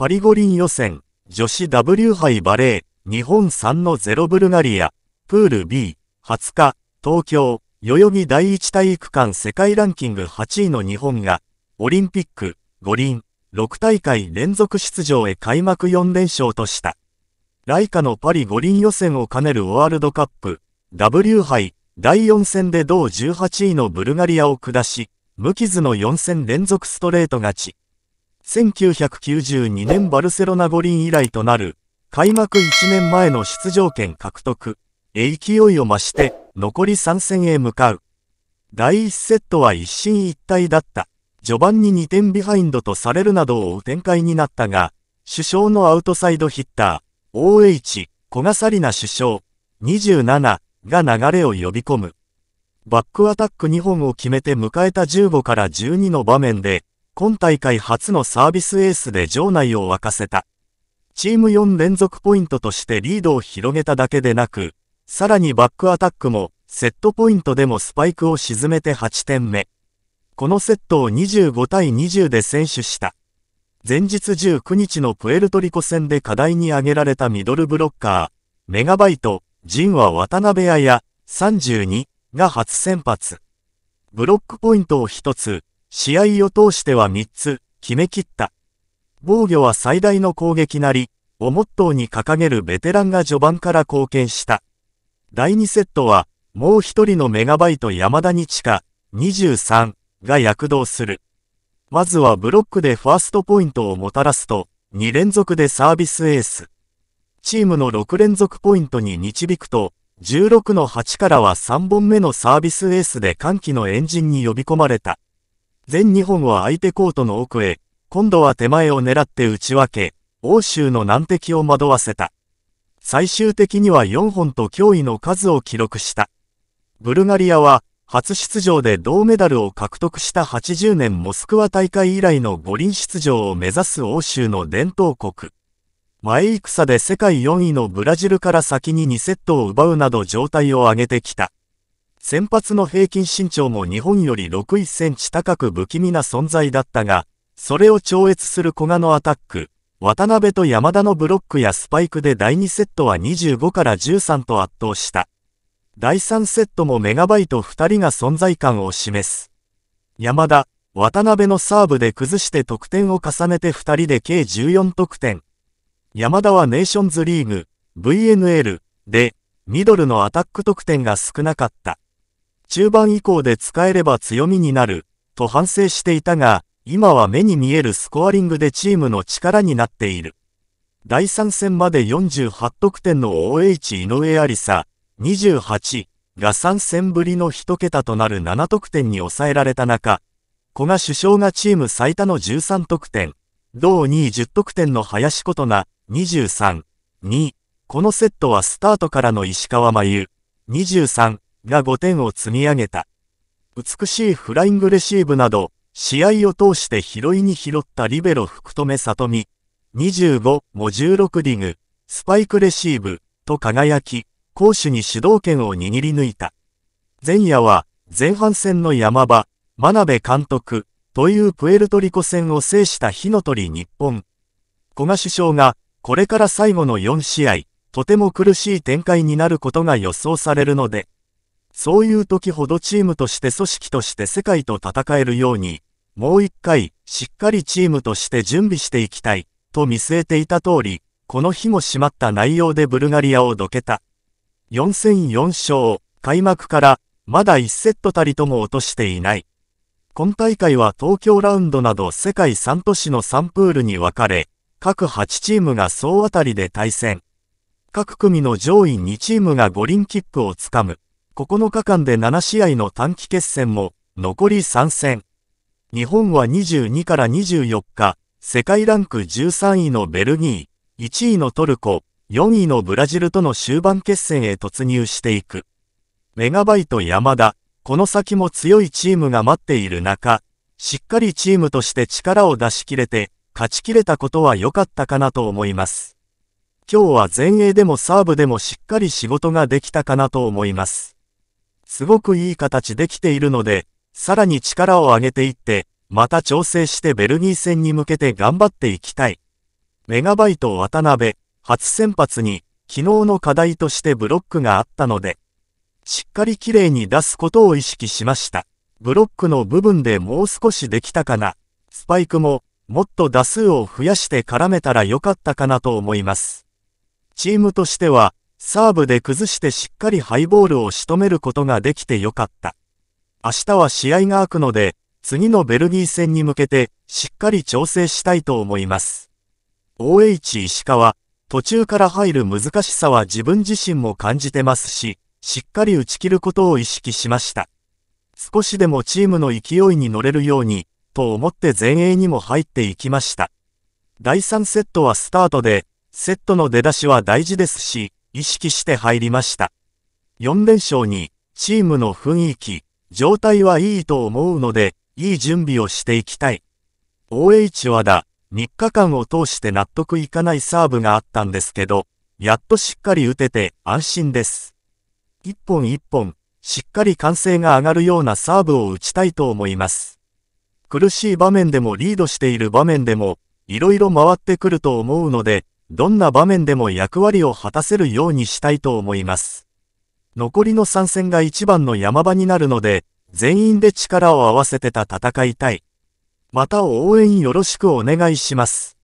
パリ五輪予選、女子 W 杯バレー、日本3の0ブルガリア、プール B、20日、東京、代々木第一体育館世界ランキング8位の日本が、オリンピック、五輪、6大会連続出場へ開幕4連勝とした。来カのパリ五輪予選を兼ねるワールドカップ、W 杯、第4戦で同18位のブルガリアを下し、無傷の4戦連続ストレート勝ち。1992年バルセロナ五輪以来となる、開幕1年前の出場権獲得勢いを増して、残り3戦へ向かう。第1セットは一進一退だった。序盤に2点ビハインドとされるなどを追う展開になったが、首相のアウトサイドヒッター、OH、小笠里奈首相、27が流れを呼び込む。バックアタック2本を決めて迎えた15から12の場面で、今大会初のサービスエースで場内を沸かせた。チーム4連続ポイントとしてリードを広げただけでなく、さらにバックアタックも、セットポイントでもスパイクを沈めて8点目。このセットを25対20で選手した。前日19日のプエルトリコ戦で課題に挙げられたミドルブロッカー、メガバイト、ジンは渡辺彩、32が初先発。ブロックポイントを1つ、試合を通しては3つ、決め切った。防御は最大の攻撃なり、をモットーに掲げるベテランが序盤から貢献した。第2セットは、もう一人のメガバイト山田に近、23が躍動する。まずはブロックでファーストポイントをもたらすと、2連続でサービスエース。チームの6連続ポイントに導くと、16の8からは3本目のサービスエースで歓喜のエンジンに呼び込まれた。全日本は相手コートの奥へ、今度は手前を狙って打ち分け、欧州の難敵を惑わせた。最終的には4本と脅威の数を記録した。ブルガリアは、初出場で銅メダルを獲得した80年モスクワ大会以来の五輪出場を目指す欧州の伝統国。前戦で世界4位のブラジルから先に2セットを奪うなど状態を上げてきた。先発の平均身長も日本より6 1センチ高く不気味な存在だったが、それを超越する古賀のアタック、渡辺と山田のブロックやスパイクで第2セットは25から13と圧倒した。第3セットもメガバイト2人が存在感を示す。山田、渡辺のサーブで崩して得点を重ねて2人で計14得点。山田はネーションズリーグ、VNL でミドルのアタック得点が少なかった。中盤以降で使えれば強みになる、と反省していたが、今は目に見えるスコアリングでチームの力になっている。第3戦まで48得点の OH 井上ありさ、28が3戦ぶりの1桁となる7得点に抑えられた中、古賀首相がチーム最多の13得点、同2位10得点の林琴奈、23、2、このセットはスタートからの石川真由、23、が5点を積み上げた。美しいフライングレシーブなど、試合を通して拾いに拾ったリベロ福留里美、25も16リグ、スパイクレシーブ、と輝き、攻守に主導権を握り抜いた。前夜は、前半戦の山場、真鍋監督、というプエルトリコ戦を制した火の鳥日本。古賀首相が、これから最後の4試合、とても苦しい展開になることが予想されるので、そういう時ほどチームとして組織として世界と戦えるように、もう一回、しっかりチームとして準備していきたい、と見据えていた通り、この日も閉まった内容でブルガリアをどけた。4戦4勝、開幕から、まだ1セットたりとも落としていない。今大会は東京ラウンドなど世界3都市の3プールに分かれ、各8チームが総当たりで対戦。各組の上位2チームが五輪切符をつかむ。9日間で7試合の短期決戦も残り3戦。日本は22から24日、世界ランク13位のベルギー、1位のトルコ、4位のブラジルとの終盤決戦へ突入していく。メガバイト山田、この先も強いチームが待っている中、しっかりチームとして力を出し切れて、勝ち切れたことは良かったかなと思います。今日は前衛でもサーブでもしっかり仕事ができたかなと思います。すごくいい形できているので、さらに力を上げていって、また調整してベルギー戦に向けて頑張っていきたい。メガバイト渡辺、初先発に、昨日の課題としてブロックがあったので、しっかり綺麗に出すことを意識しました。ブロックの部分でもう少しできたかな。スパイクも、もっと打数を増やして絡めたらよかったかなと思います。チームとしては、サーブで崩してしっかりハイボールを仕留めることができてよかった。明日は試合が空くので、次のベルギー戦に向けて、しっかり調整したいと思います。OH 石川、途中から入る難しさは自分自身も感じてますし、しっかり打ち切ることを意識しました。少しでもチームの勢いに乗れるように、と思って前衛にも入っていきました。第3セットはスタートで、セットの出だしは大事ですし、意識して入りました。4連勝に、チームの雰囲気、状態はいいと思うので、いい準備をしていきたい。OH 和田、3日間を通して納得いかないサーブがあったんですけど、やっとしっかり打てて安心です。一本一本、しっかり歓声が上がるようなサーブを打ちたいと思います。苦しい場面でもリードしている場面でも、いろいろ回ってくると思うので、どんな場面でも役割を果たせるようにしたいと思います。残りの参戦が一番の山場になるので、全員で力を合わせてた戦いたい。また応援よろしくお願いします。